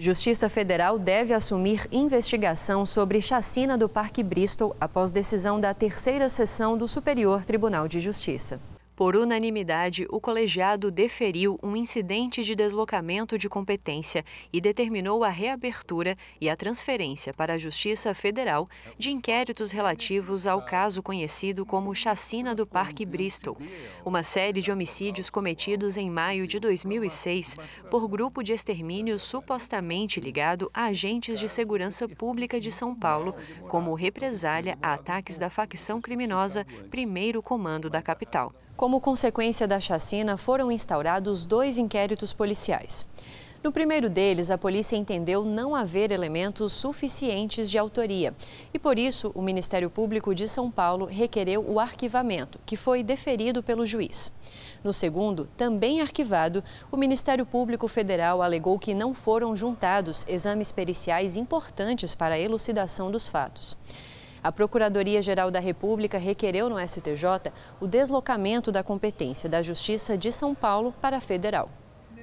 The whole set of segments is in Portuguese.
Justiça Federal deve assumir investigação sobre chacina do Parque Bristol após decisão da terceira sessão do Superior Tribunal de Justiça. Por unanimidade, o colegiado deferiu um incidente de deslocamento de competência e determinou a reabertura e a transferência para a Justiça Federal de inquéritos relativos ao caso conhecido como Chacina do Parque Bristol, uma série de homicídios cometidos em maio de 2006 por grupo de extermínio supostamente ligado a agentes de segurança pública de São Paulo, como represália a ataques da facção criminosa Primeiro Comando da capital. Como consequência da chacina, foram instaurados dois inquéritos policiais. No primeiro deles, a polícia entendeu não haver elementos suficientes de autoria e, por isso, o Ministério Público de São Paulo requereu o arquivamento, que foi deferido pelo juiz. No segundo, também arquivado, o Ministério Público Federal alegou que não foram juntados exames periciais importantes para a elucidação dos fatos. A Procuradoria-Geral da República requereu no STJ o deslocamento da competência da Justiça de São Paulo para a Federal.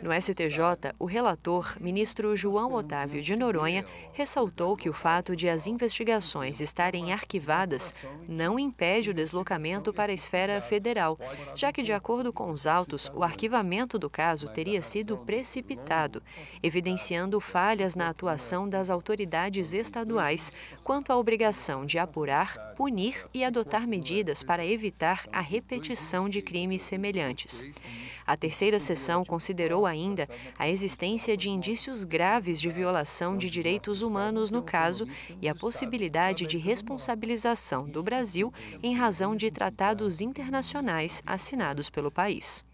No STJ, o relator, ministro João Otávio de Noronha, ressaltou que o fato de as investigações estarem arquivadas não impede o deslocamento para a esfera federal, já que, de acordo com os autos, o arquivamento do caso teria sido precipitado, evidenciando falhas na atuação das autoridades estaduais quanto à obrigação de apurar, punir e adotar medidas para evitar a repetição de crimes semelhantes. A terceira sessão considerou ainda a existência de indícios graves de violação de direitos humanos no caso e a possibilidade de responsabilização do Brasil em razão de tratados internacionais assinados pelo país.